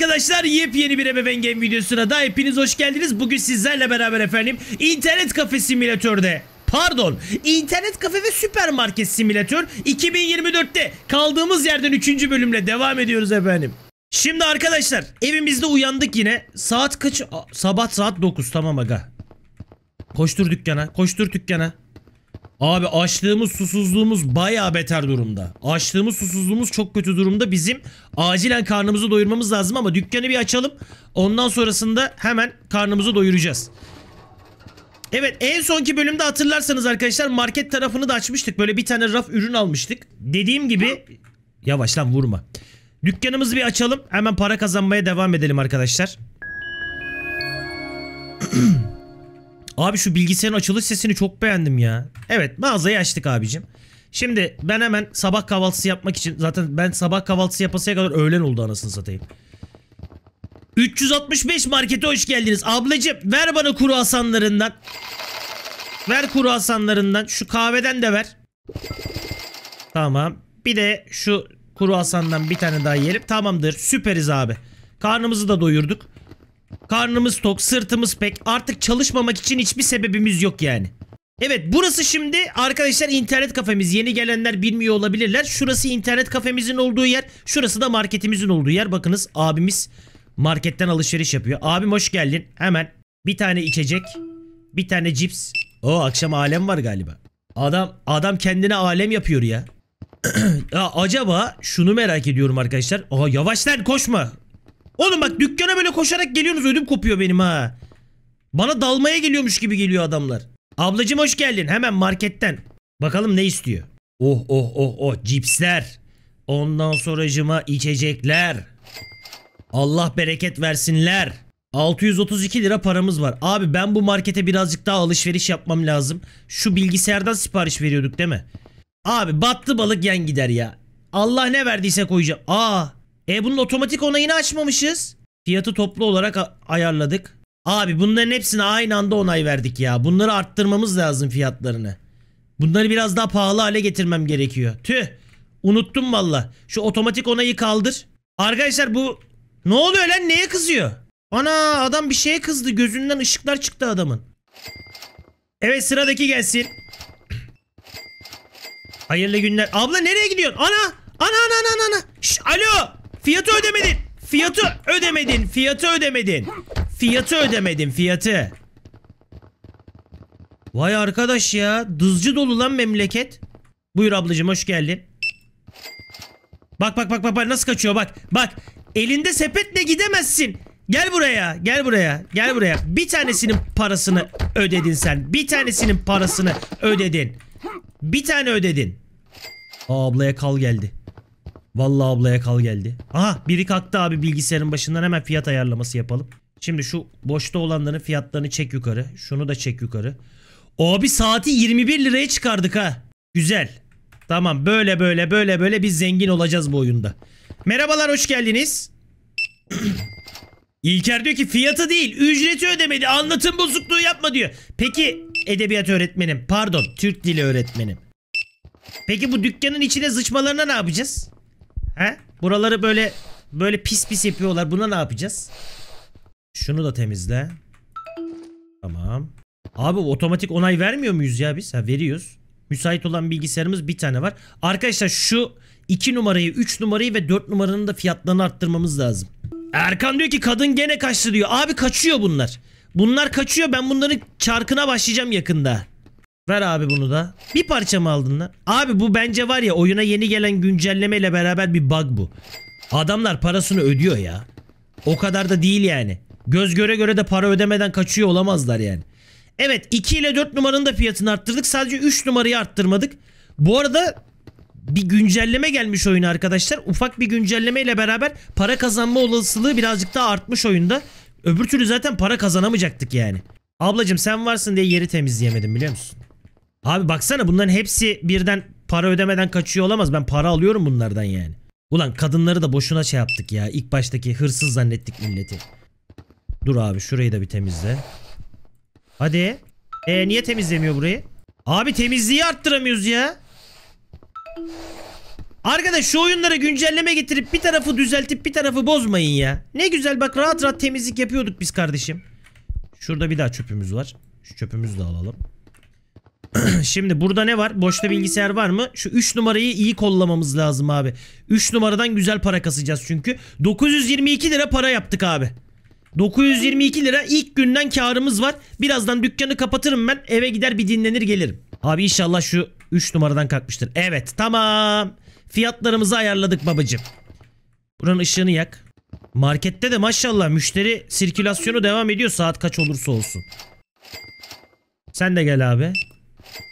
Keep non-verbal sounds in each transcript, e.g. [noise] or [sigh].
arkadaşlar yepyeni bir Ebeveyn Game videosuna da hepiniz hoş geldiniz. Bugün sizlerle beraber efendim internet kafe simülatörde pardon internet kafe ve süpermarket simülatör 2024'te kaldığımız yerden 3. bölümle devam ediyoruz efendim. Şimdi arkadaşlar evimizde uyandık yine. Saat kaç? Sabah saat 9 tamam aga. Koştur dükkana koştur dükkana. Abi açlığımız susuzluğumuz baya beter durumda. Açlığımız susuzluğumuz çok kötü durumda. Bizim acilen karnımızı doyurmamız lazım ama dükkanı bir açalım. Ondan sonrasında hemen karnımızı doyuracağız. Evet en sonki bölümde hatırlarsanız arkadaşlar market tarafını da açmıştık. Böyle bir tane raf ürün almıştık. Dediğim gibi yavaş lan vurma. Dükkanımızı bir açalım. Hemen para kazanmaya devam edelim arkadaşlar. [clears throat] Abi şu bilgisayarın açılış sesini çok beğendim ya. Evet mağazayı açtık abicim. Şimdi ben hemen sabah kahvaltısı yapmak için zaten ben sabah kahvaltısı yapasıya kadar öğlen oldu anasını satayım. 365 markete hoş geldiniz. Ablacım ver bana kuru asanlarından. Ver kuru asanlarından. Şu kahveden de ver. Tamam. Bir de şu kuru asandan bir tane daha yiyelim. Tamamdır. Süperiz abi. Karnımızı da doyurduk. Karnımız tok, sırtımız pek. Artık çalışmamak için hiçbir sebebimiz yok yani. Evet burası şimdi arkadaşlar internet kafemiz. Yeni gelenler bilmiyor olabilirler. Şurası internet kafemizin olduğu yer. Şurası da marketimizin olduğu yer. Bakınız abimiz marketten alışveriş yapıyor. Abim hoş geldin. Hemen bir tane içecek. Bir tane cips. O akşam alem var galiba. Adam adam kendine alem yapıyor ya. [clears throat] ya acaba şunu merak ediyorum arkadaşlar. Oha yavaş lan koşma. Oğlum bak dükkana böyle koşarak geliyorsunuz ödüm kopuyor benim ha. Bana dalmaya geliyormuş gibi geliyor adamlar. Ablacım hoş geldin hemen marketten. Bakalım ne istiyor. Oh oh oh oh cipsler. Ondan sonra sonracıma içecekler. Allah bereket versinler. 632 lira paramız var. Abi ben bu markete birazcık daha alışveriş yapmam lazım. Şu bilgisayardan sipariş veriyorduk değil mi? Abi battı balık yan gider ya. Allah ne verdiyse koyacağım. Aa e bunun otomatik onayını açmamışız. Fiyatı toplu olarak ayarladık. Abi bunların hepsine aynı anda onay verdik ya. Bunları arttırmamız lazım fiyatlarını. Bunları biraz daha pahalı hale getirmem gerekiyor. Tüh. Unuttum valla. Şu otomatik onayı kaldır. Arkadaşlar bu ne oluyor lan neye kızıyor? Ana adam bir şeye kızdı. Gözünden ışıklar çıktı adamın. Evet sıradaki gelsin. Hayırlı günler. Abla nereye gidiyorsun? Ana! Ana ana ana ana! Şş, alo! Fiyatı ödemedin. Fiyatı ödemedin. Fiyatı ödemedin. Fiyatı ödemedin. Fiyatı. Vay arkadaş ya. Dızcı dolu lan memleket. Buyur ablacığım hoş geldin. Bak bak bak bak nasıl kaçıyor bak. Bak elinde sepetle gidemezsin. Gel buraya gel buraya gel buraya. Bir tanesinin parasını ödedin sen. Bir tanesinin parasını ödedin. Bir tane ödedin. Aa, ablaya kal geldi. Vallahi ablaya kal geldi. Aha biri kalktı abi bilgisayarın başından hemen fiyat ayarlaması yapalım. Şimdi şu boşta olanların fiyatlarını çek yukarı. Şunu da çek yukarı. Abi saati 21 liraya çıkardık ha. Güzel. Tamam böyle böyle böyle böyle biz zengin olacağız bu oyunda. Merhabalar hoş geldiniz. [clears throat] İlker diyor ki fiyatı değil ücreti ödemedi anlatım bozukluğu yapma diyor. Peki edebiyat öğretmenim pardon Türk dili öğretmenim. Peki bu dükkanın içine sıçmalarına ne yapacağız? He? Buraları böyle böyle pis pis yapıyorlar. Buna ne yapacağız? Şunu da temizle. Tamam. Abi otomatik onay vermiyor muyuz ya biz? Ha veriyoruz. Müsait olan bilgisayarımız bir tane var. Arkadaşlar şu 2 numarayı, 3 numarayı ve 4 numaranın da fiyatlarını arttırmamız lazım. Erkan diyor ki kadın gene kaçtı diyor. Abi kaçıyor bunlar. Bunlar kaçıyor. Ben bunların çarkına başlayacağım yakında. Ver abi bunu da. Bir parça mı aldın lan? Abi bu bence var ya oyuna yeni gelen güncellemeyle beraber bir bug bu. Adamlar parasını ödüyor ya. O kadar da değil yani. Göz göre göre de para ödemeden kaçıyor olamazlar yani. Evet 2 ile 4 numaranın da fiyatını arttırdık. Sadece 3 numarayı arttırmadık. Bu arada bir güncelleme gelmiş oyuna arkadaşlar. Ufak bir güncelleme ile beraber para kazanma olasılığı birazcık daha artmış oyunda. Öbür türlü zaten para kazanamayacaktık yani. Ablacım sen varsın diye yeri temizleyemedim biliyor musun? Abi baksana bunların hepsi birden para ödemeden kaçıyor olamaz. Ben para alıyorum bunlardan yani. Ulan kadınları da boşuna şey yaptık ya. İlk baştaki hırsız zannettik milleti. Dur abi şurayı da bir temizle. Hadi. E niye temizlemiyor burayı? Abi temizliği arttıramıyoruz ya. Arkadaş şu oyunlara güncelleme getirip bir tarafı düzeltip bir tarafı bozmayın ya. Ne güzel bak rahat rahat temizlik yapıyorduk biz kardeşim. Şurada bir daha çöpümüz var. Şu çöpümüzü de alalım. [clears throat] Şimdi burada ne var? Boşta bilgisayar var mı? Şu 3 numarayı iyi kollamamız lazım abi. 3 numaradan güzel para kasacağız çünkü. 922 lira para yaptık abi. 922 lira ilk günden karımız var. Birazdan dükkanı kapatırım ben. Eve gider bir dinlenir gelirim. Abi inşallah şu 3 numaradan kalkmıştır. Evet tamam. Fiyatlarımızı ayarladık babacım. Buranın ışığını yak. Markette de maşallah müşteri sirkülasyonu devam ediyor saat kaç olursa olsun. Sen de gel abi.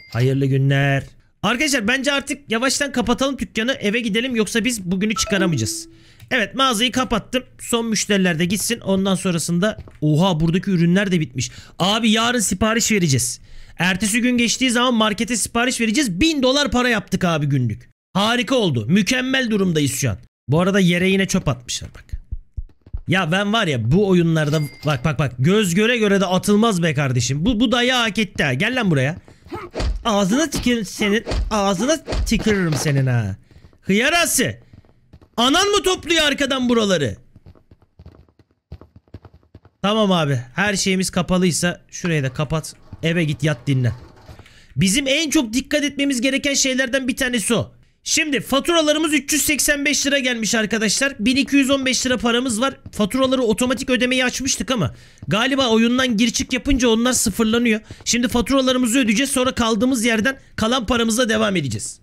Hayırlı günler. Arkadaşlar bence artık yavaştan kapatalım dükkanı eve gidelim yoksa biz bugünü çıkaramayacağız. Evet mağazayı kapattım. Son müşteriler de gitsin. Ondan sonrasında oha buradaki ürünler de bitmiş. Abi yarın sipariş vereceğiz. Ertesi gün geçtiği zaman markete sipariş vereceğiz. 1000 dolar para yaptık abi günlük. Harika oldu. Mükemmel durumdayız şu an. Bu arada yere yine çöp atmışlar bak. Ya ben var ya bu oyunlarda bak bak bak göz göre göre de atılmaz be kardeşim. Bu bu dayağı hak etti ha. Gel lan buraya. Ağzına tükürürüm senin. Ağzına tükürürüm senin ha. Hıyarası. Anan mı topluyor arkadan buraları? Tamam abi. Her şeyimiz kapalıysa şurayı da kapat. Eve git yat dinlen. Bizim en çok dikkat etmemiz gereken şeylerden bir tanesi o. Şimdi faturalarımız 385 lira gelmiş arkadaşlar. 1215 lira paramız var. Faturaları otomatik ödemeyi açmıştık ama galiba oyundan gir çık yapınca onlar sıfırlanıyor. Şimdi faturalarımızı ödeyeceğiz sonra kaldığımız yerden kalan paramızla devam edeceğiz.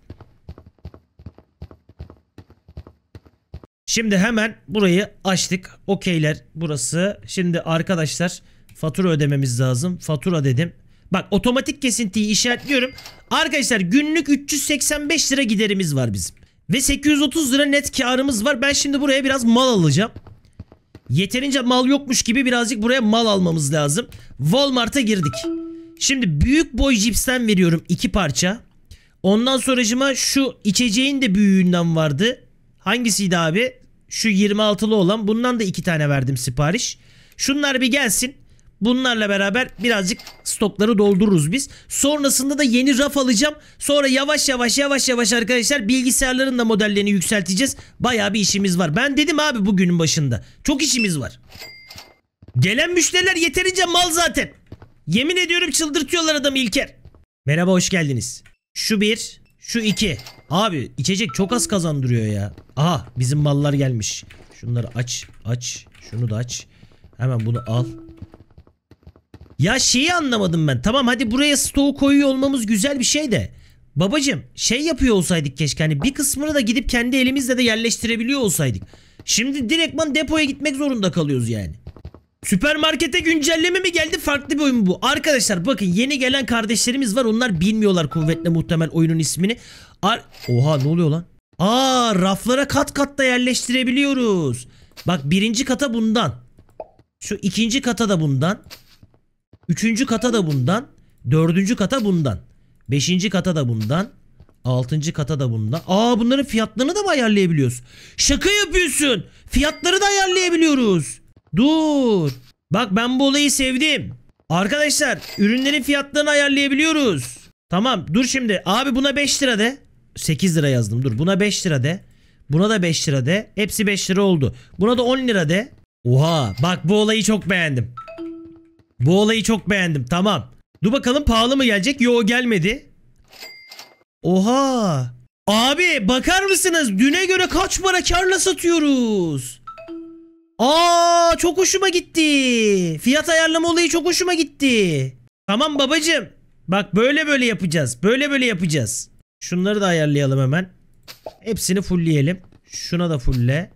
Şimdi hemen burayı açtık. Okeyler burası. Şimdi arkadaşlar fatura ödememiz lazım. Fatura dedim. Bak otomatik kesintiyi işaretliyorum. Arkadaşlar günlük 385 lira giderimiz var bizim. Ve 830 lira net karımız var. Ben şimdi buraya biraz mal alacağım. Yeterince mal yokmuş gibi birazcık buraya mal almamız lazım. Walmart'a girdik. Şimdi büyük boy cipsten veriyorum iki parça. Ondan sonracıma şu içeceğin de büyüğünden vardı. Hangisiydi abi? Şu 26'lı olan. Bundan da iki tane verdim sipariş. Şunlar bir gelsin. Bunlarla beraber birazcık stokları doldururuz biz. Sonrasında da yeni raf alacağım. Sonra yavaş yavaş yavaş yavaş arkadaşlar bilgisayarların da modellerini yükselteceğiz. Bayağı bir işimiz var. Ben dedim abi bugünün başında. Çok işimiz var. Gelen müşteriler yeterince mal zaten. Yemin ediyorum çıldırtıyorlar adamı İlker. Merhaba hoş geldiniz. Şu bir, şu iki. Abi içecek çok az kazandırıyor ya. Aha bizim mallar gelmiş. Şunları aç, aç. Şunu da aç. Hemen bunu al. Ya şeyi anlamadım ben. Tamam hadi buraya stoğu koyuyor olmamız güzel bir şey de. Babacım şey yapıyor olsaydık keşke hani bir kısmını da gidip kendi elimizle de yerleştirebiliyor olsaydık. Şimdi direktman depoya gitmek zorunda kalıyoruz yani. Süpermarkete güncelleme mi geldi farklı bir oyun mu bu? Arkadaşlar bakın yeni gelen kardeşlerimiz var onlar bilmiyorlar kuvvetle muhtemel oyunun ismini. Ar Oha ne oluyor lan? Aa raflara kat kat da yerleştirebiliyoruz. Bak birinci kata bundan. Şu ikinci kata da bundan. Üçüncü kata da bundan. Dördüncü kata bundan. Beşinci kata da bundan. Altıncı kata da bundan. Aa bunların fiyatlarını da mı ayarlayabiliyoruz? Şaka yapıyorsun. Fiyatları da ayarlayabiliyoruz. Dur. Bak ben bu olayı sevdim. Arkadaşlar ürünlerin fiyatlarını ayarlayabiliyoruz. Tamam dur şimdi. Abi buna 5 lira de. 8 lira yazdım dur. Buna 5 lira de. Buna da 5 lira de. Hepsi 5 lira oldu. Buna da 10 lira de. Oha bak bu olayı çok beğendim. Bu olayı çok beğendim. Tamam. Dur bakalım pahalı mı gelecek? Yo gelmedi. Oha. Abi bakar mısınız? Düne göre kaç para karla satıyoruz? Aa çok hoşuma gitti. Fiyat ayarlama olayı çok hoşuma gitti. Tamam babacım. Bak böyle böyle yapacağız. Böyle böyle yapacağız. Şunları da ayarlayalım hemen. Hepsini fullleyelim. Şuna da fullle.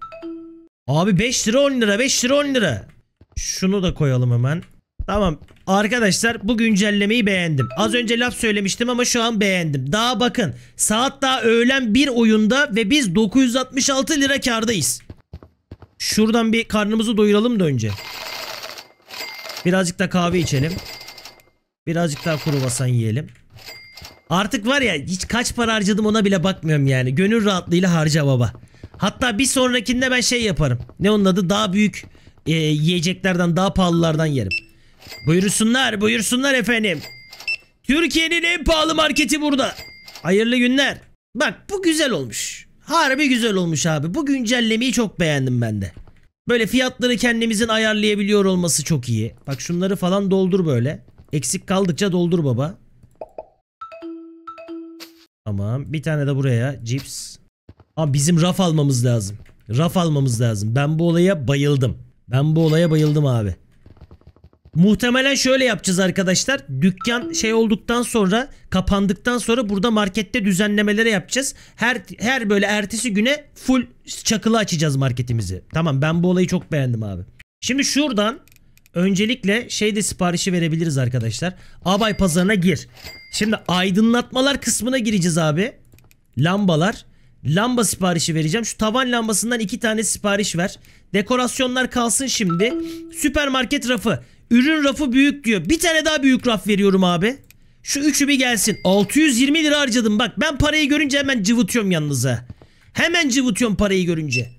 Abi 5 lira 10 lira 5 lira 10 lira. Şunu da koyalım hemen. Tamam. Arkadaşlar bu güncellemeyi beğendim. Az önce laf söylemiştim ama şu an beğendim. Daha bakın. Saat daha öğlen bir oyunda ve biz 966 lira kardayız. Şuradan bir karnımızı doyuralım da önce. Birazcık da kahve içelim. Birazcık daha kuru basan yiyelim. Artık var ya hiç kaç para harcadım ona bile bakmıyorum yani. Gönül rahatlığıyla harca baba. Hatta bir sonrakinde ben şey yaparım. Ne onun adı? Daha büyük e, yiyeceklerden daha pahalılardan yerim. Buyursunlar buyursunlar efendim. Türkiye'nin en pahalı marketi burada. Hayırlı günler. Bak bu güzel olmuş. Harbi güzel olmuş abi. Bu güncellemeyi çok beğendim ben de. Böyle fiyatları kendimizin ayarlayabiliyor olması çok iyi. Bak şunları falan doldur böyle. Eksik kaldıkça doldur baba. Tamam. Bir tane de buraya cips. Ama bizim raf almamız lazım. Raf almamız lazım. Ben bu olaya bayıldım. Ben bu olaya bayıldım abi. Muhtemelen şöyle yapacağız arkadaşlar. Dükkan şey olduktan sonra kapandıktan sonra burada markette düzenlemelere yapacağız. Her her böyle ertesi güne full çakılı açacağız marketimizi. Tamam ben bu olayı çok beğendim abi. Şimdi şuradan öncelikle şeyde siparişi verebiliriz arkadaşlar. Abay pazarına gir. Şimdi aydınlatmalar kısmına gireceğiz abi. Lambalar. Lamba siparişi vereceğim. Şu tavan lambasından iki tane sipariş ver. Dekorasyonlar kalsın şimdi. Süpermarket rafı. Ürün rafı büyük diyor. Bir tane daha büyük raf veriyorum abi. Şu üçü bir gelsin. 620 lira harcadım. Bak ben parayı görünce hemen cıvıtıyorum yanınıza. Hemen cıvıtıyorum parayı görünce.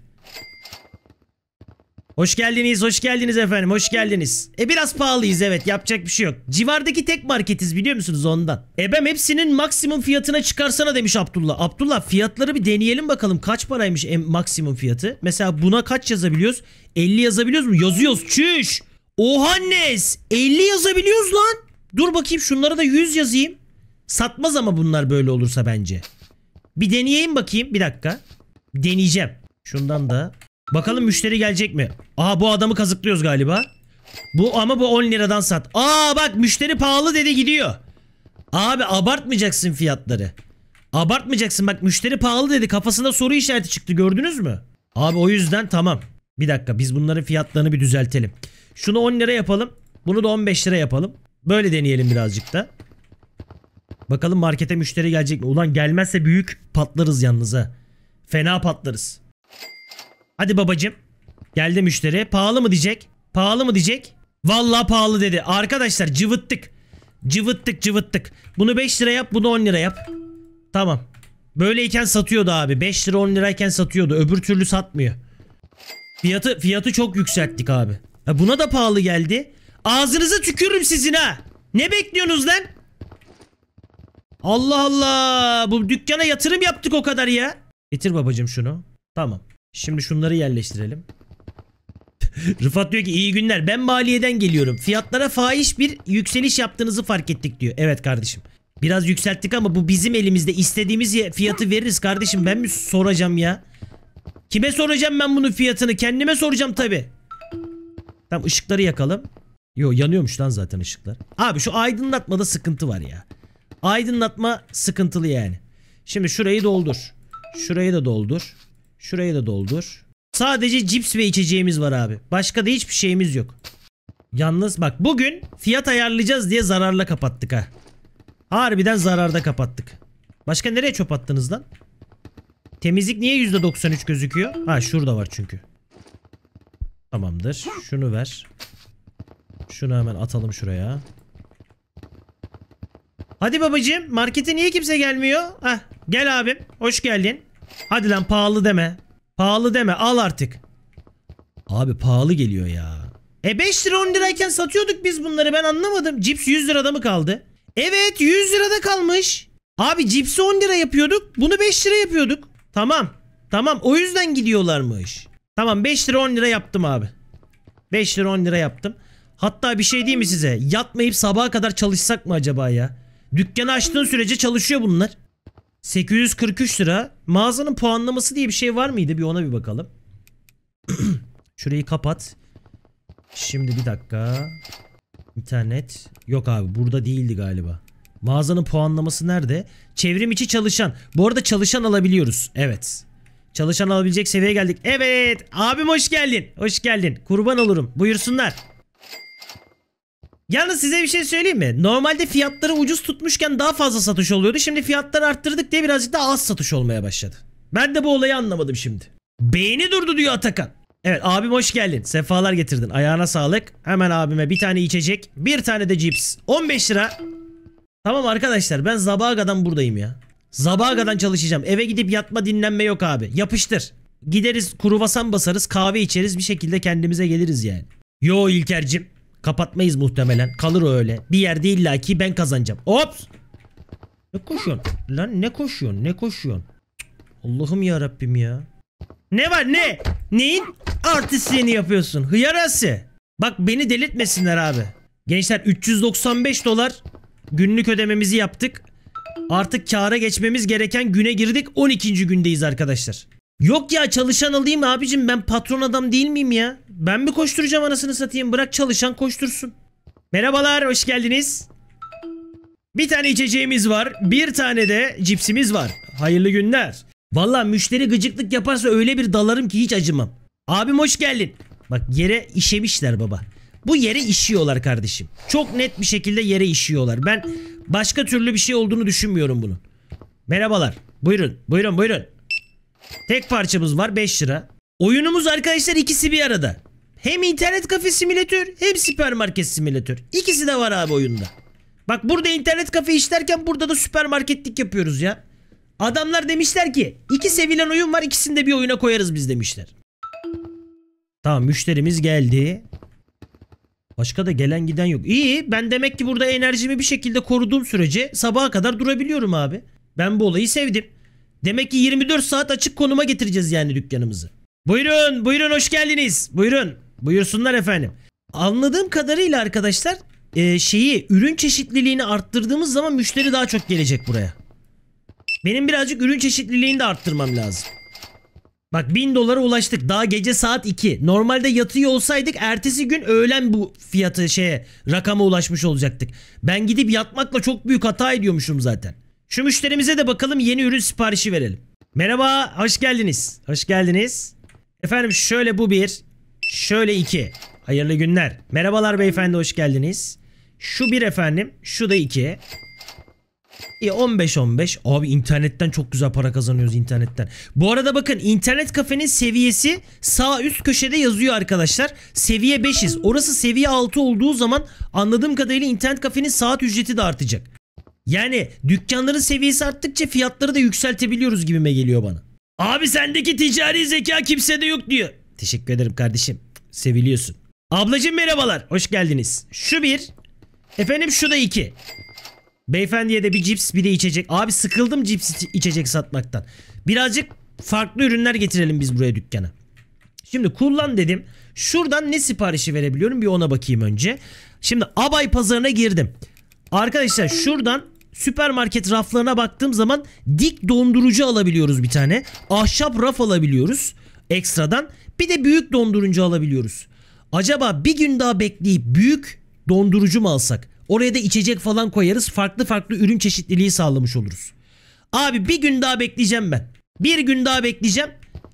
Hoş geldiniz, hoş geldiniz efendim, hoş geldiniz. E biraz pahalıyız evet, yapacak bir şey yok. Civardaki tek marketiz biliyor musunuz ondan. Ebem hepsinin maksimum fiyatına çıkarsana demiş Abdullah. Abdullah fiyatları bir deneyelim bakalım kaç paraymış maksimum fiyatı. Mesela buna kaç yazabiliyoruz? 50 yazabiliyoruz mu? Yazıyoruz çüş. Ohannes 50 yazabiliyoruz lan. Dur bakayım şunlara da 100 yazayım. Satmaz ama bunlar böyle olursa bence. Bir deneyeyim bakayım bir dakika. Deneyeceğim. Şundan da. Bakalım müşteri gelecek mi? Aha bu adamı kazıklıyoruz galiba. Bu ama bu 10 liradan sat. Aa bak müşteri pahalı dedi gidiyor. Abi abartmayacaksın fiyatları. Abartmayacaksın bak müşteri pahalı dedi kafasında soru işareti çıktı gördünüz mü? Abi o yüzden tamam. Bir dakika biz bunların fiyatlarını bir düzeltelim. Şunu 10 lira yapalım. Bunu da 15 lira yapalım. Böyle deneyelim birazcık da. Bakalım markete müşteri gelecek mi? Ulan gelmezse büyük patlarız yalnız ha. Fena patlarız. Hadi babacım. Geldi müşteri. Pahalı mı diyecek? Pahalı mı diyecek? Vallahi pahalı dedi. Arkadaşlar cıvıttık. Cıvıttık cıvıttık. Bunu 5 lira yap bunu 10 lira yap. Tamam. Böyleyken satıyordu abi. 5 lira 10 lirayken satıyordu. Öbür türlü satmıyor. Fiyatı fiyatı çok yükselttik abi. Ha buna da pahalı geldi. Ağzınıza tükürürüm sizin ha. Ne bekliyorsunuz lan? Allah Allah. Bu dükkana yatırım yaptık o kadar ya. Getir babacım şunu. Tamam. Şimdi şunları yerleştirelim. [laughs] Rıfat diyor ki iyi günler ben maliyeden geliyorum. Fiyatlara fahiş bir yükseliş yaptığınızı fark ettik diyor. Evet kardeşim. Biraz yükselttik ama bu bizim elimizde. İstediğimiz fiyatı veririz kardeşim. Ben mi soracağım ya? Kime soracağım ben bunun fiyatını? Kendime soracağım tabii. Tam ışıkları yakalım. Yo yanıyormuş lan zaten ışıklar. Abi şu aydınlatmada sıkıntı var ya. Aydınlatma sıkıntılı yani. Şimdi şurayı doldur. Şurayı da doldur. Şurayı da doldur. Sadece cips ve içeceğimiz var abi. Başka da hiçbir şeyimiz yok. Yalnız bak bugün fiyat ayarlayacağız diye zararla kapattık ha. Harbiden zararda kapattık. Başka nereye çöp attınız lan? Temizlik niye %93 gözüküyor? Ha şurada var çünkü. Tamamdır. Şunu ver. Şunu hemen atalım şuraya. Hadi babacığım markete niye kimse gelmiyor? Heh, gel abim. Hoş geldin. Hadi lan pahalı deme. Pahalı deme al artık. Abi pahalı geliyor ya. E 5 lira 10 lirayken satıyorduk biz bunları ben anlamadım. Cips 100 lirada mı kaldı? Evet 100 lirada kalmış. Abi cipsi 10 lira yapıyorduk bunu 5 lira yapıyorduk. Tamam tamam o yüzden gidiyorlarmış. Tamam 5 lira 10 lira yaptım abi. 5 lira 10 lira yaptım. Hatta bir şey diyeyim mi size? Yatmayıp sabaha kadar çalışsak mı acaba ya? Dükkanı açtığın sürece çalışıyor bunlar. 843 lira. Mağazanın puanlaması diye bir şey var mıydı? Bir ona bir bakalım. [clears throat] Şurayı kapat. Şimdi bir dakika. İnternet. Yok abi burada değildi galiba. Mağazanın puanlaması nerede? Çevrim içi çalışan. Bu arada çalışan alabiliyoruz. Evet. Çalışan alabilecek seviyeye geldik. Evet. Abim hoş geldin. Hoş geldin. Kurban olurum. Buyursunlar. Yalnız size bir şey söyleyeyim mi? Normalde fiyatları ucuz tutmuşken daha fazla satış oluyordu. Şimdi fiyatları arttırdık diye birazcık daha az satış olmaya başladı. Ben de bu olayı anlamadım şimdi. Beyni durdu diyor Atakan. Evet abim hoş geldin. Sefalar getirdin. Ayağına sağlık. Hemen abime bir tane içecek. Bir tane de cips. 15 lira. Tamam arkadaşlar ben Zabaga'dan buradayım ya. Zabaga'dan çalışacağım. Eve gidip yatma dinlenme yok abi. Yapıştır. Gideriz kuruvasan basarız kahve içeriz bir şekilde kendimize geliriz yani. Yo İlker'cim. Kapatmayız muhtemelen. Kalır o öyle. Bir yerde illaki ben kazanacağım. Ops. Ne koşuyorsun? Lan ne koşuyorsun? Ne koşuyorsun? Allah'ım ya Rabbim ya. Ne var ne? Neyin artistliğini yapıyorsun? Hıyarası. Bak beni delirtmesinler abi. Gençler 395 dolar günlük ödememizi yaptık. Artık kâra geçmemiz gereken güne girdik. 12. gündeyiz arkadaşlar. Yok ya çalışan alayım abicim ben patron adam değil miyim ya? Ben mi koşturacağım anasını satayım? Bırak çalışan koştursun. Merhabalar hoş geldiniz. Bir tane içeceğimiz var. Bir tane de cipsimiz var. Hayırlı günler. Valla müşteri gıcıklık yaparsa öyle bir dalarım ki hiç acımam. Abim hoş geldin. Bak yere işemişler baba. Bu yere işiyorlar kardeşim. Çok net bir şekilde yere işiyorlar. Ben başka türlü bir şey olduğunu düşünmüyorum bunun. Merhabalar. Buyurun. Buyurun buyurun. Tek parçamız var 5 lira. Oyunumuz arkadaşlar ikisi bir arada. Hem internet kafe simülatör hem süpermarket simülatör. İkisi de var abi oyunda. Bak burada internet kafe işlerken burada da süpermarketlik yapıyoruz ya. Adamlar demişler ki iki sevilen oyun var ikisini de bir oyuna koyarız biz demişler. Tamam müşterimiz geldi. Başka da gelen giden yok. İyi ben demek ki burada enerjimi bir şekilde koruduğum sürece sabaha kadar durabiliyorum abi. Ben bu olayı sevdim. Demek ki 24 saat açık konuma getireceğiz yani dükkanımızı. Buyurun buyurun hoş geldiniz. Buyurun buyursunlar efendim. Anladığım kadarıyla arkadaşlar e, şeyi ürün çeşitliliğini arttırdığımız zaman müşteri daha çok gelecek buraya. Benim birazcık ürün çeşitliliğini de arttırmam lazım. Bak 1000 dolara ulaştık. Daha gece saat 2. Normalde yatıyor olsaydık ertesi gün öğlen bu fiyatı şeye rakama ulaşmış olacaktık. Ben gidip yatmakla çok büyük hata ediyormuşum zaten. Şu müşterimize de bakalım yeni ürün siparişi verelim. Merhaba, hoş geldiniz. Hoş geldiniz. Efendim şöyle bu bir, şöyle iki. Hayırlı günler. Merhabalar beyefendi, hoş geldiniz. Şu bir efendim, şu da iki. E 15-15. Abi internetten çok güzel para kazanıyoruz internetten. Bu arada bakın internet kafenin seviyesi sağ üst köşede yazıyor arkadaşlar. Seviye 5'iz. Orası seviye 6 olduğu zaman anladığım kadarıyla internet kafenin saat ücreti de artacak. Yani dükkanların seviyesi arttıkça fiyatları da yükseltebiliyoruz gibime geliyor bana. Abi sendeki ticari zeka kimsede yok diyor. Teşekkür ederim kardeşim. Seviliyorsun. Ablacığım merhabalar. Hoş geldiniz. Şu bir. Efendim şu da iki. Beyefendiye de bir cips bir de içecek. Abi sıkıldım cips içecek satmaktan. Birazcık farklı ürünler getirelim biz buraya dükkana. Şimdi kullan dedim. Şuradan ne siparişi verebiliyorum bir ona bakayım önce. Şimdi Abay pazarına girdim. Arkadaşlar şuradan süpermarket raflarına baktığım zaman dik dondurucu alabiliyoruz bir tane. Ahşap raf alabiliyoruz ekstradan. Bir de büyük dondurucu alabiliyoruz. Acaba bir gün daha bekleyip büyük dondurucu mu alsak? Oraya da içecek falan koyarız. Farklı farklı ürün çeşitliliği sağlamış oluruz. Abi bir gün daha bekleyeceğim ben. Bir gün daha bekleyeceğim.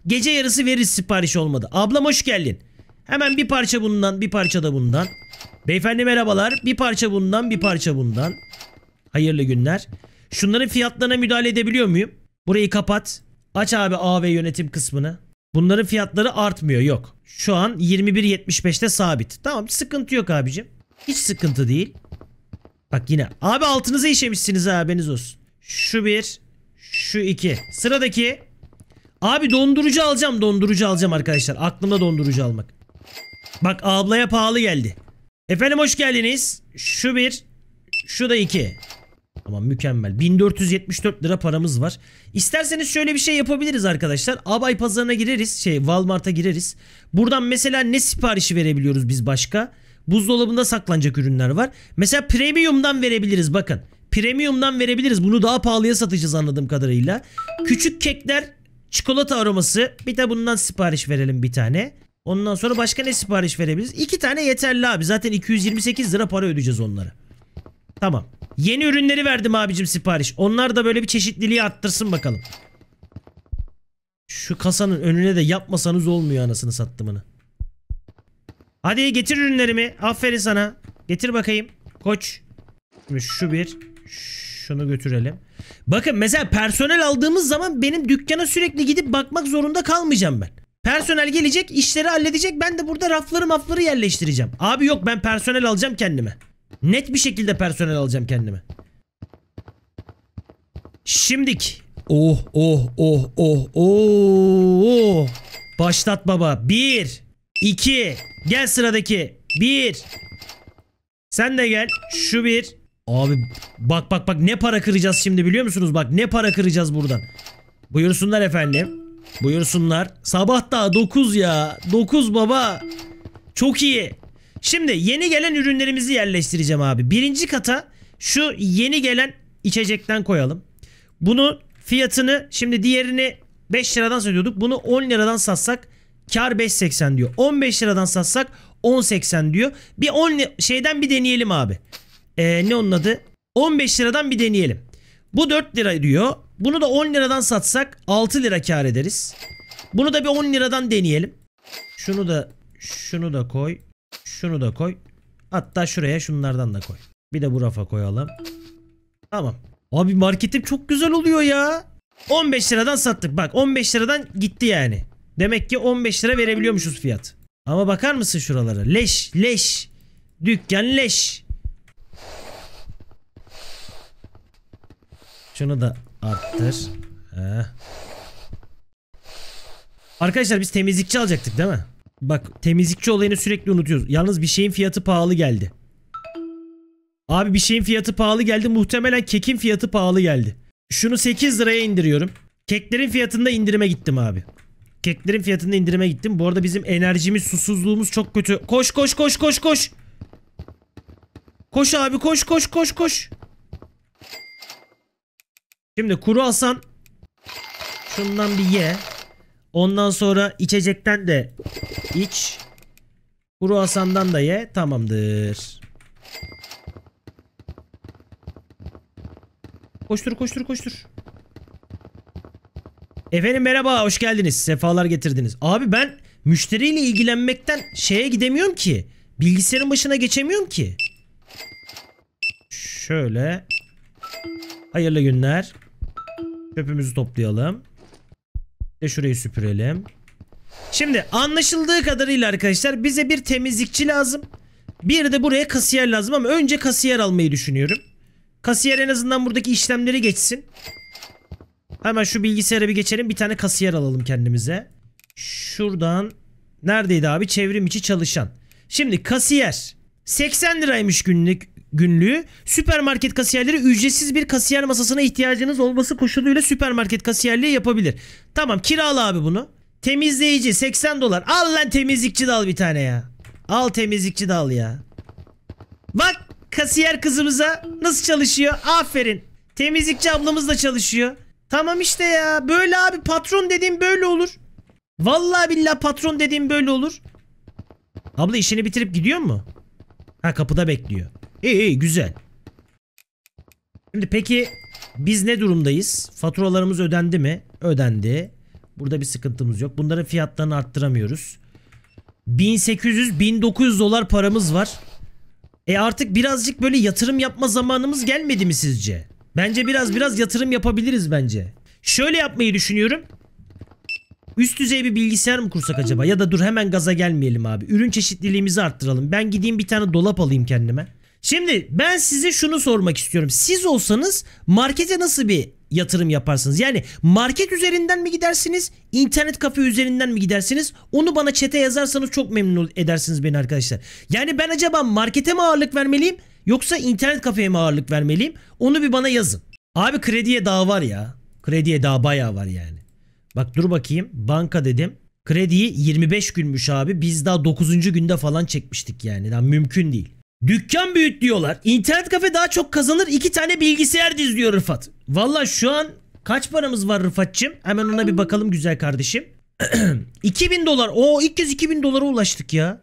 Gece yarısı veririz sipariş olmadı. Ablam hoş geldin. Hemen bir parça bundan bir parça da bundan. Beyefendi merhabalar. Bir parça bundan bir parça bundan. Hayırlı günler. Şunların fiyatlarına müdahale edebiliyor muyum? Burayı kapat. Aç abi AV yönetim kısmını. Bunların fiyatları artmıyor yok. Şu an 21.75'te sabit. Tamam sıkıntı yok abicim. Hiç sıkıntı değil. Bak yine. Abi altınıza işemişsiniz ha haberiniz olsun. Şu bir. Şu iki. Sıradaki. Abi dondurucu alacağım dondurucu alacağım arkadaşlar. Aklımda dondurucu almak. Bak ablaya pahalı geldi. Efendim hoş geldiniz. Şu bir. Şu da iki. Ama mükemmel. 1474 lira paramız var. İsterseniz şöyle bir şey yapabiliriz arkadaşlar. Abay pazarına gireriz. Şey Walmart'a gireriz. Buradan mesela ne siparişi verebiliyoruz biz başka? Başka. Buzdolabında saklanacak ürünler var. Mesela premium'dan verebiliriz bakın. Premium'dan verebiliriz. Bunu daha pahalıya satacağız anladığım kadarıyla. Küçük kekler, çikolata aroması. Bir de bundan sipariş verelim bir tane. Ondan sonra başka ne sipariş verebiliriz? İki tane yeterli abi. Zaten 228 lira para ödeyeceğiz onlara. Tamam. Yeni ürünleri verdim abicim sipariş. Onlar da böyle bir çeşitliliği arttırsın bakalım. Şu kasanın önüne de yapmasanız olmuyor anasını sattımını. Hadi getir ürünlerimi. Aferin sana. Getir bakayım. Koç. Şimdi şu bir. Şunu götürelim. Bakın mesela personel aldığımız zaman benim dükkana sürekli gidip bakmak zorunda kalmayacağım ben. Personel gelecek işleri halledecek ben de burada rafları mafları yerleştireceğim. Abi yok ben personel alacağım kendime. Net bir şekilde personel alacağım kendime. Şimdik. Oh oh oh oh oh. oh. Başlat baba. Bir. 2. Gel sıradaki. 1. Sen de gel. Şu bir. Abi bak bak bak ne para kıracağız şimdi biliyor musunuz? Bak ne para kıracağız buradan. Buyursunlar efendim. Buyursunlar. Sabah daha 9 ya. 9 baba. Çok iyi. Şimdi yeni gelen ürünlerimizi yerleştireceğim abi. Birinci kata şu yeni gelen içecekten koyalım. Bunu fiyatını şimdi diğerini 5 liradan satıyorduk. Bunu 10 liradan satsak Kar 5.80 diyor. 15 liradan satsak 10.80 diyor. Bir 10 şeyden bir deneyelim abi. Ee, ne onun adı? 15 liradan bir deneyelim. Bu 4 lira diyor. Bunu da 10 liradan satsak 6 lira kar ederiz. Bunu da bir 10 liradan deneyelim. Şunu da şunu da koy. Şunu da koy. Hatta şuraya şunlardan da koy. Bir de bu rafa koyalım. Tamam. Abi marketim çok güzel oluyor ya. 15 liradan sattık. Bak 15 liradan gitti yani. Demek ki 15 lira verebiliyormuşuz fiyat. Ama bakar mısın şuralara? Leş, leş. Dükkan leş. Şunu da arttır. Heh. Arkadaşlar biz temizlikçi alacaktık değil mi? Bak temizlikçi olayını sürekli unutuyoruz. Yalnız bir şeyin fiyatı pahalı geldi. Abi bir şeyin fiyatı pahalı geldi. Muhtemelen kekin fiyatı pahalı geldi. Şunu 8 liraya indiriyorum. Keklerin fiyatında indirime gittim abi. Keklerin fiyatını indirime gittim. Bu arada bizim enerjimiz, susuzluğumuz çok kötü. Koş koş koş koş koş. Koş abi koş koş koş koş. Şimdi kuru Hasan şundan bir ye. Ondan sonra içecekten de iç. Kuru asandan da ye. Tamamdır. Koştur koştur koştur. Efendim merhaba hoş geldiniz. Sefalar getirdiniz. Abi ben müşteriyle ilgilenmekten şeye gidemiyorum ki. Bilgisayarın başına geçemiyorum ki. Şöyle. Hayırlı günler. Çöpümüzü toplayalım. Ve şurayı süpürelim. Şimdi anlaşıldığı kadarıyla arkadaşlar bize bir temizlikçi lazım. Bir de buraya kasiyer lazım ama önce kasiyer almayı düşünüyorum. Kasiyer en azından buradaki işlemleri geçsin. Hemen şu bilgisayara bir geçelim. Bir tane kasiyer alalım kendimize. Şuradan neredeydi abi? Çevrim içi çalışan. Şimdi kasiyer 80 liraymış günlük günlüğü. Süpermarket kasiyerleri ücretsiz bir kasiyer masasına ihtiyacınız olması koşuluyla süpermarket kasiyerliği yapabilir. Tamam kirala abi bunu. Temizleyici 80 dolar. Al lan temizlikçi de al bir tane ya. Al temizlikçi de al ya. Bak kasiyer kızımıza nasıl çalışıyor? Aferin. Temizlikçi ablamız da çalışıyor. Tamam işte ya. Böyle abi patron dediğim böyle olur. Vallahi billahi patron dediğim böyle olur. Abla işini bitirip gidiyor mu? Ha kapıda bekliyor. İyi iyi güzel. Şimdi peki biz ne durumdayız? Faturalarımız ödendi mi? Ödendi. Burada bir sıkıntımız yok. Bunların fiyatlarını arttıramıyoruz. 1800-1900 dolar paramız var. E artık birazcık böyle yatırım yapma zamanımız gelmedi mi sizce? Bence biraz biraz yatırım yapabiliriz bence. Şöyle yapmayı düşünüyorum. Üst düzey bir bilgisayar mı kursak acaba? Ya da dur hemen gaza gelmeyelim abi. Ürün çeşitliliğimizi arttıralım. Ben gideyim bir tane dolap alayım kendime. Şimdi ben size şunu sormak istiyorum. Siz olsanız markete nasıl bir yatırım yaparsınız? Yani market üzerinden mi gidersiniz? İnternet kafe üzerinden mi gidersiniz? Onu bana çete yazarsanız çok memnun edersiniz beni arkadaşlar. Yani ben acaba markete mi ağırlık vermeliyim? Yoksa internet kafeye mi ağırlık vermeliyim? Onu bir bana yazın. Abi krediye daha var ya. Krediye daha bayağı var yani. Bak dur bakayım. Banka dedim. Krediyi 25 günmüş abi. Biz daha 9. günde falan çekmiştik yani. Daha mümkün değil. Dükkan büyüt diyorlar. İnternet kafe daha çok kazanır. İki tane bilgisayar diz diyor Rıfat. Valla şu an kaç paramız var Rıfat'cığım? Hemen ona bir bakalım güzel kardeşim. 2000 [clears throat] dolar. Oo ilk kez 2000 dolara ulaştık ya.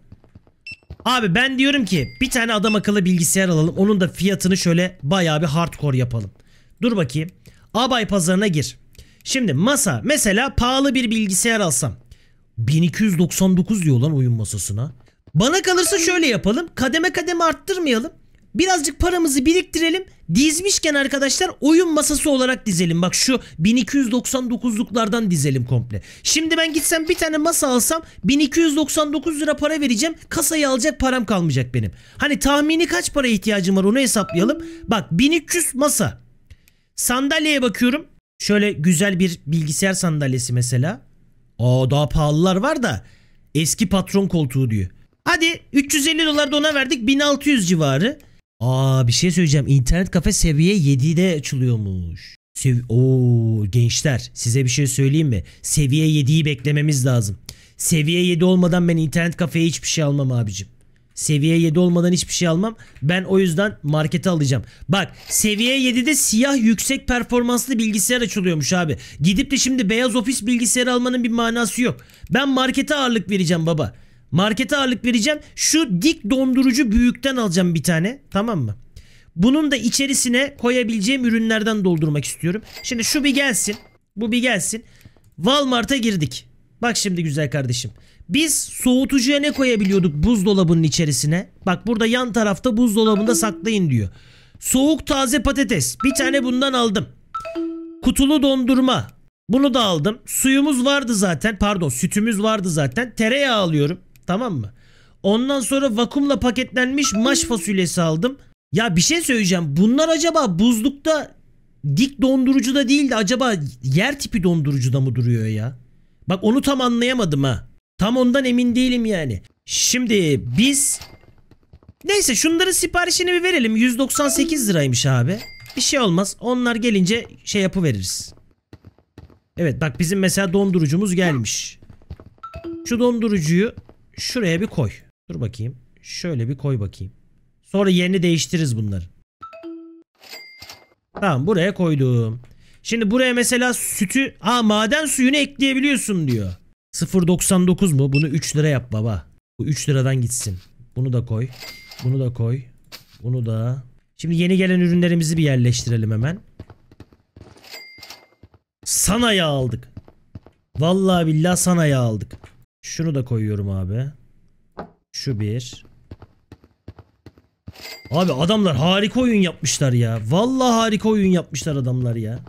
Abi ben diyorum ki bir tane adam akıllı bilgisayar alalım. Onun da fiyatını şöyle bayağı bir hardcore yapalım. Dur bakayım. Abay pazarına gir. Şimdi masa mesela pahalı bir bilgisayar alsam. 1299 diyor lan oyun masasına. Bana kalırsa şöyle yapalım. Kademe kademe arttırmayalım. Birazcık paramızı biriktirelim. Dizmişken arkadaşlar oyun masası olarak dizelim. Bak şu 1299'luklardan dizelim komple. Şimdi ben gitsem bir tane masa alsam 1299 lira para vereceğim. Kasayı alacak param kalmayacak benim. Hani tahmini kaç para ihtiyacım var onu hesaplayalım. Bak 1300 masa. Sandalyeye bakıyorum. Şöyle güzel bir bilgisayar sandalyesi mesela. Aa daha pahalılar var da. Eski patron koltuğu diyor. Hadi 350 dolar da ona verdik 1600 civarı. Aa bir şey söyleyeceğim. İnternet kafe seviye 7'de açılıyormuş. Sev Oo gençler size bir şey söyleyeyim mi? Seviye 7'yi beklememiz lazım. Seviye 7 olmadan ben internet kafeye hiçbir şey almam abicim. Seviye 7 olmadan hiçbir şey almam. Ben o yüzden markete alacağım. Bak seviye 7'de siyah yüksek performanslı bilgisayar açılıyormuş abi. Gidip de şimdi beyaz ofis bilgisayarı almanın bir manası yok. Ben markete ağırlık vereceğim baba. Markete ağırlık vereceğim. Şu dik dondurucu büyükten alacağım bir tane. Tamam mı? Bunun da içerisine koyabileceğim ürünlerden doldurmak istiyorum. Şimdi şu bir gelsin. Bu bir gelsin. Walmart'a girdik. Bak şimdi güzel kardeşim. Biz soğutucuya ne koyabiliyorduk buzdolabının içerisine? Bak burada yan tarafta buzdolabında saklayın diyor. Soğuk taze patates. Bir tane bundan aldım. Kutulu dondurma. Bunu da aldım. Suyumuz vardı zaten. Pardon sütümüz vardı zaten. Tereyağı alıyorum. Tamam mı? Ondan sonra vakumla paketlenmiş maş fasulyesi aldım. Ya bir şey söyleyeceğim. Bunlar acaba buzlukta dik dondurucuda değil de acaba yer tipi dondurucuda mı duruyor ya? Bak onu tam anlayamadım ha. Tam ondan emin değilim yani. Şimdi biz Neyse şunların siparişini bir verelim. 198 liraymış abi. Bir şey olmaz. Onlar gelince şey yapı veririz. Evet bak bizim mesela dondurucumuz gelmiş. Şu dondurucuyu şuraya bir koy. Dur bakayım. Şöyle bir koy bakayım. Sonra yerini değiştiririz bunları. Tamam buraya koydum. Şimdi buraya mesela sütü ha maden suyunu ekleyebiliyorsun diyor. 0.99 mu? Bunu 3 lira yap baba. Bu 3 liradan gitsin. Bunu da koy. Bunu da koy. Bunu da. Şimdi yeni gelen ürünlerimizi bir yerleştirelim hemen. Sanaya aldık. Vallahi billahi sanaya aldık. Şunu da koyuyorum abi. Şu bir. Abi adamlar harika oyun yapmışlar ya. Vallahi harika oyun yapmışlar adamlar ya.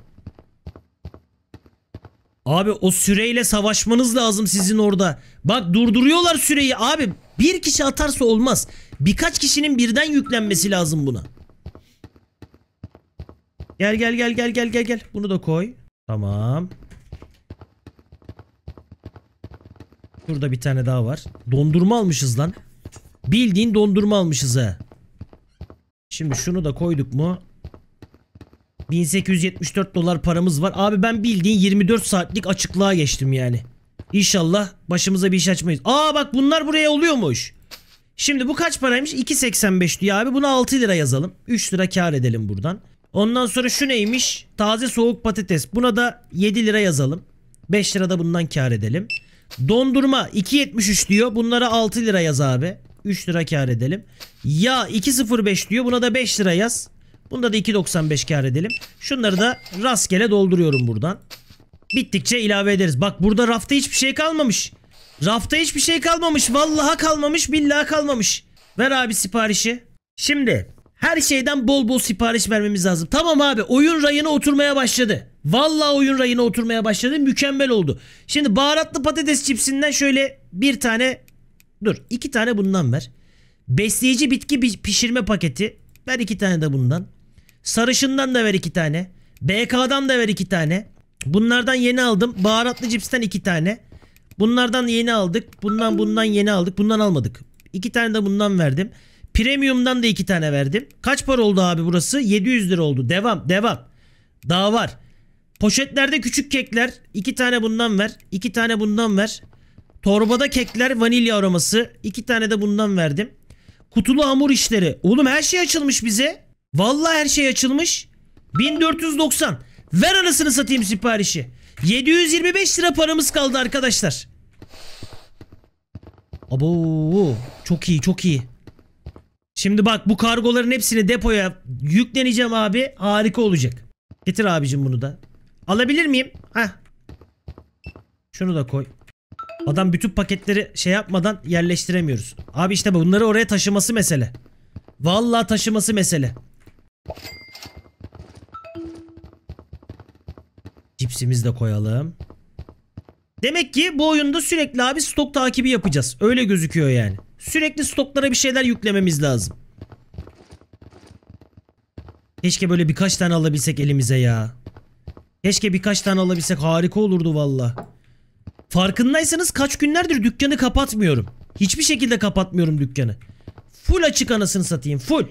Abi o süreyle savaşmanız lazım sizin orada. Bak durduruyorlar süreyi abi. Bir kişi atarsa olmaz. Birkaç kişinin birden yüklenmesi lazım buna. Gel gel gel gel gel gel gel. Bunu da koy. Tamam. Burada bir tane daha var. Dondurma almışız lan. Bildiğin dondurma almışız ha. Şimdi şunu da koyduk mu? 1874 dolar paramız var. Abi ben bildiğin 24 saatlik açıklığa geçtim yani. İnşallah başımıza bir iş açmayız. Aa bak bunlar buraya oluyormuş. Şimdi bu kaç paraymış? 2.85 diyor abi. Buna 6 lira yazalım. 3 lira kar edelim buradan. Ondan sonra şu neymiş? Taze soğuk patates. Buna da 7 lira yazalım. 5 lira da bundan kar edelim. Dondurma 2.73 diyor. Bunlara 6 lira yaz abi. 3 lira kar edelim. Ya 2.05 diyor. Buna da 5 lira yaz. Bunda da 2.95 kar edelim. Şunları da rastgele dolduruyorum buradan. Bittikçe ilave ederiz. Bak burada rafta hiçbir şey kalmamış. Rafta hiçbir şey kalmamış. Vallaha kalmamış. Billaha kalmamış. Ver abi siparişi. Şimdi her şeyden bol bol sipariş vermemiz lazım. Tamam abi oyun rayına oturmaya başladı. Vallahi oyun rayına oturmaya başladı. Mükemmel oldu. Şimdi baharatlı patates cipsinden şöyle bir tane dur iki tane bundan ver. Besleyici bitki pişirme paketi. Ver iki tane de bundan. Sarışından da ver iki tane. BK'dan da ver iki tane. Bunlardan yeni aldım. Baharatlı cipsten iki tane. Bunlardan yeni aldık. Bundan bundan yeni aldık. Bundan almadık. İki tane de bundan verdim. Premium'dan da iki tane verdim. Kaç para oldu abi burası? 700 lira oldu. Devam devam. Daha var. Poşetlerde küçük kekler. iki tane bundan ver. iki tane bundan ver. Torbada kekler vanilya aroması. iki tane de bundan verdim. Kutulu hamur işleri. Oğlum her şey açılmış bize. Vallahi her şey açılmış. 1490. Ver anasını satayım siparişi. 725 lira paramız kaldı arkadaşlar. Abo çok iyi çok iyi. Şimdi bak bu kargoların hepsini depoya yükleneceğim abi. Harika olacak. Getir abicim bunu da. Alabilir miyim? Heh. Şunu da koy. Adam bütün paketleri şey yapmadan yerleştiremiyoruz. Abi işte bunları oraya taşıması mesele. Vallahi taşıması mesele. Cipsimizi de koyalım. Demek ki bu oyunda sürekli abi stok takibi yapacağız. Öyle gözüküyor yani. Sürekli stoklara bir şeyler yüklememiz lazım. Keşke böyle birkaç tane alabilsek elimize ya. Keşke birkaç tane alabilsek harika olurdu valla. Farkındaysanız kaç günlerdir dükkanı kapatmıyorum. Hiçbir şekilde kapatmıyorum dükkanı. Full açık anasını satayım full.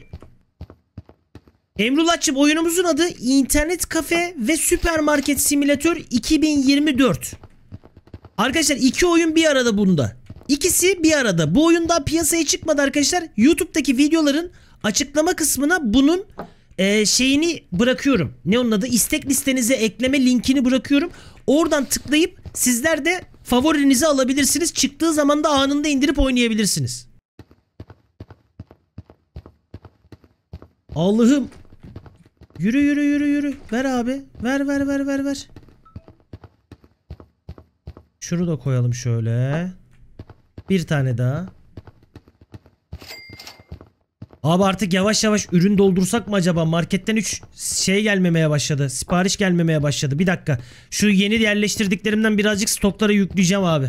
Emrullah oyunumuzun adı İnternet Kafe ve Süpermarket Simülatör 2024. Arkadaşlar iki oyun bir arada bunda. İkisi bir arada. Bu oyun daha piyasaya çıkmadı arkadaşlar. YouTube'daki videoların açıklama kısmına bunun e, şeyini bırakıyorum. Ne onun adı? İstek listenize ekleme linkini bırakıyorum. Oradan tıklayıp sizler de favorinizi alabilirsiniz. Çıktığı zaman da anında indirip oynayabilirsiniz. Allah'ım. Yürü yürü yürü yürü. Ver abi. Ver ver ver ver ver. Şunu da koyalım şöyle. Bir tane daha. Abi artık yavaş yavaş ürün doldursak mı acaba? Marketten 3 şey gelmemeye başladı. Sipariş gelmemeye başladı. Bir dakika. Şu yeni yerleştirdiklerimden birazcık stoklara yükleyeceğim abi.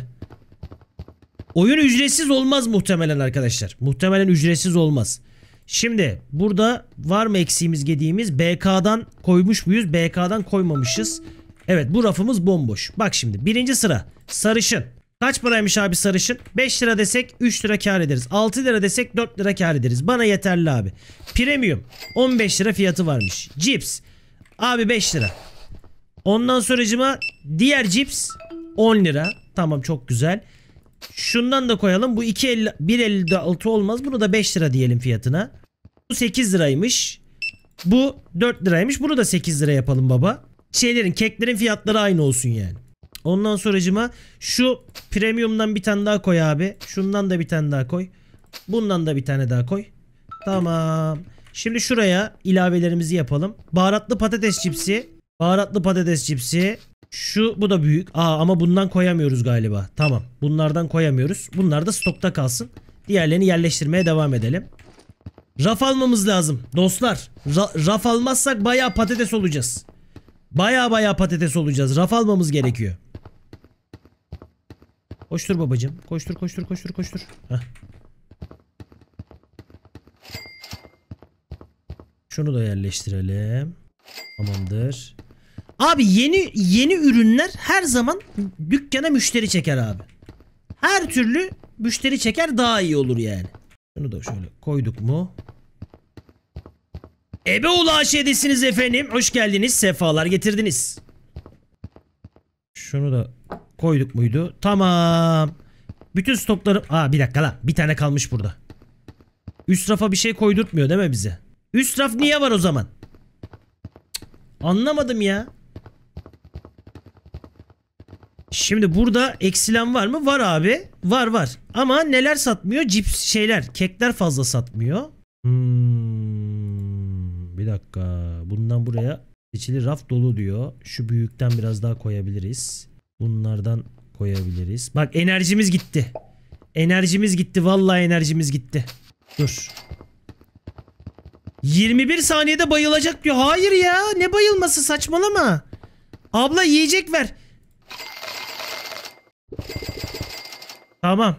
Oyun ücretsiz olmaz muhtemelen arkadaşlar. Muhtemelen ücretsiz olmaz. Şimdi burada var mı eksiğimiz gediğimiz? BK'dan koymuş muyuz? BK'dan koymamışız. Evet bu rafımız bomboş. Bak şimdi birinci sıra sarışın. Kaç paraymış abi sarışın? 5 lira desek 3 lira kar ederiz. 6 lira desek 4 lira kar ederiz. Bana yeterli abi. Premium 15 lira fiyatı varmış. Cips abi 5 lira. Ondan sonracıma diğer cips 10 lira. Tamam çok güzel. Şundan da koyalım. Bu 1.56 olmaz. Bunu da 5 lira diyelim fiyatına. Bu 8 liraymış. Bu 4 liraymış. Bunu da 8 lira yapalım baba. Şeylerin keklerin fiyatları aynı olsun yani. Ondan sonracıma şu premiumdan bir tane daha koy abi. Şundan da bir tane daha koy. Bundan da bir tane daha koy. Tamam. Şimdi şuraya ilavelerimizi yapalım. Baharatlı patates cipsi. Baharatlı patates cipsi. Şu bu da büyük. Aa ama bundan koyamıyoruz galiba. Tamam. Bunlardan koyamıyoruz. Bunlar da stokta kalsın. Diğerlerini yerleştirmeye devam edelim. Raf almamız lazım dostlar. Ra raf almazsak baya patates olacağız. Baya baya patates olacağız. Raf almamız gerekiyor. Koştur babacım. Koştur koştur koştur koştur. Heh. Şunu da yerleştirelim. Tamamdır. Abi yeni yeni ürünler her zaman dükkana müşteri çeker abi. Her türlü müşteri çeker daha iyi olur yani. Şunu da şöyle koyduk mu? Ebe ulaş şeydesiniz efendim. Hoş geldiniz. Sefalar getirdiniz. Şunu da Koyduk muydu? Tamam. Bütün stopları... Aa bir dakika lan. Bir tane kalmış burada. Üst rafa bir şey koydurtmuyor değil mi bize? Üst raf niye var o zaman? Cık, anlamadım ya. Şimdi burada eksilen var mı? Var abi. Var var. Ama neler satmıyor? Cips şeyler. Kekler fazla satmıyor. Hmm, bir dakika. Bundan buraya seçili raf dolu diyor. Şu büyükten biraz daha koyabiliriz. Bunlardan koyabiliriz. Bak enerjimiz gitti. Enerjimiz gitti. Vallahi enerjimiz gitti. Dur. 21 saniyede bayılacak diyor. Hayır ya. Ne bayılması saçmalama. Abla yiyecek ver. Tamam.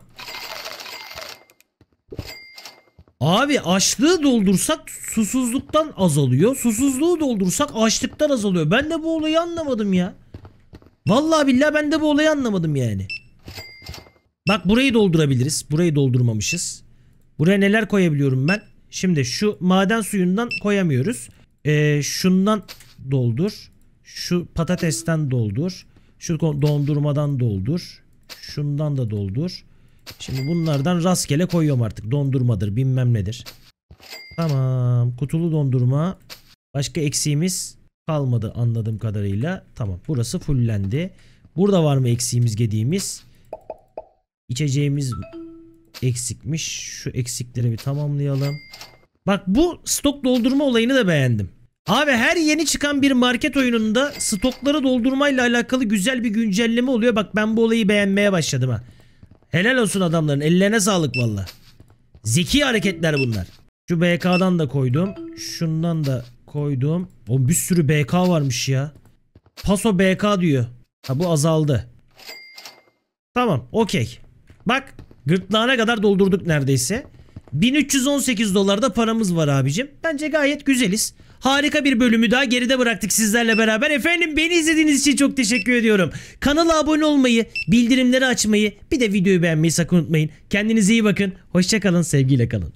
Abi açlığı doldursak susuzluktan azalıyor. Susuzluğu doldursak açlıktan azalıyor. Ben de bu olayı anlamadım ya. Vallahi billahi ben de bu olayı anlamadım yani. Bak burayı doldurabiliriz. Burayı doldurmamışız. Buraya neler koyabiliyorum ben? Şimdi şu maden suyundan koyamıyoruz. Ee, şundan doldur. Şu patatesten doldur. Şu dondurmadan doldur. Şundan da doldur. Şimdi bunlardan rastgele koyuyorum artık. Dondurmadır bilmem nedir. Tamam. Kutulu dondurma. Başka eksiğimiz kalmadı anladığım kadarıyla. Tamam burası fullendi. Burada var mı eksiğimiz gediğimiz? İçeceğimiz eksikmiş. Şu eksikleri bir tamamlayalım. Bak bu stok doldurma olayını da beğendim. Abi her yeni çıkan bir market oyununda stokları doldurmayla alakalı güzel bir güncelleme oluyor. Bak ben bu olayı beğenmeye başladım ha. Helal olsun adamların. Ellerine sağlık valla. Zeki hareketler bunlar. Şu BK'dan da koydum. Şundan da koydum. O bir sürü BK varmış ya. Paso BK diyor. Ha bu azaldı. Tamam okey. Bak gırtlağına kadar doldurduk neredeyse. 1318 dolar da paramız var abicim. Bence gayet güzeliz. Harika bir bölümü daha geride bıraktık sizlerle beraber. Efendim beni izlediğiniz için çok teşekkür ediyorum. Kanala abone olmayı, bildirimleri açmayı, bir de videoyu beğenmeyi sakın unutmayın. Kendinize iyi bakın. Hoşçakalın, sevgiyle kalın.